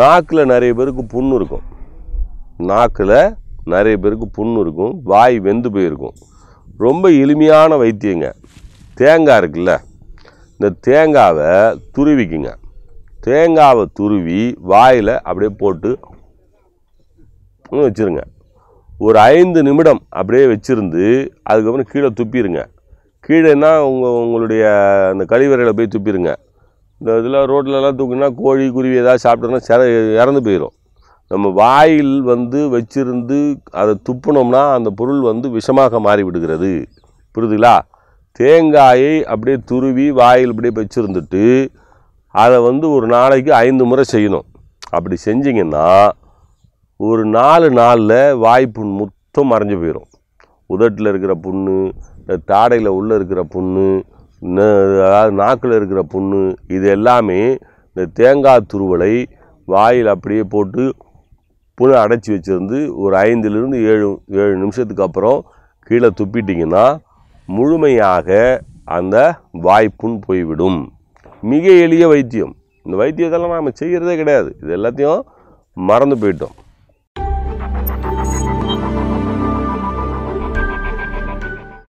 நாக்கில் நிறைய பேருக்கு புண்ணு இருக்கும் நாக்கில் நிறைய பேருக்கு புண்ணு இருக்கும் வாய் வெந்து போயிருக்கும் ரொம்ப எளிமையான வைத்தியங்க தேங்காய் இருக்குல்ல இந்த தேங்காவை துருவிக்குங்க தேங்காவை துருவி வாயில் அப்படியே போட்டு வச்சுருங்க ஒரு ஐந்து நிமிடம் அப்படியே வச்சுருந்து அதுக்கப்புறம் கீழே துப்பிடுங்க கீழேன்னா உங்கள் உங்களுடைய அந்த கழிவறையில் போய் துப்பிடுங்க இந்த இதில் ரோட்லலாம் தூக்குனா கோழி குருவி ஏதாவது சாப்பிட்டோன்னா சிற இறந்து போயிடும் நம்ம வாயில் வந்து வச்சிருந்து அதை துப்புனோம்னா அந்த பொருள் வந்து விஷமாக மாறி விடுகிறது புரியுதுங்களா தேங்காயை அப்படியே துருவி வாயில் அப்படியே வச்சுருந்துட்டு அதை வந்து ஒரு நாளைக்கு ஐந்து முறை செய்யணும் அப்படி செஞ்சிங்கன்னா ஒரு நாலு நாளில் வாய்ப்பு மொத்தம் மறைஞ்சு போயிடும் உதட்டில் இருக்கிற புண்ணு இந்த தாடையில் உள்ளே இருக்கிற புண்ணு அதாவது நாக்கில் இருக்கிற புண்ணு இது எல்லாமே இந்த தேங்காய் துருவலை வாயில் அப்படியே போட்டு புண்ணு அடைச்சி வச்சுருந்து ஒரு ஐந்துலேருந்து ஏழு ஏழு நிமிஷத்துக்கு அப்புறம் கீழே துப்பிட்டிங்கன்னா முழுமையாக அந்த வாய்ப்புண் போய்விடும் மிக எளிய வைத்தியம் இந்த வைத்தியத்தெல்லாம் நாம் செய்கிறதே கிடையாது இது எல்லாத்தையும் மறந்து போயிட்டோம்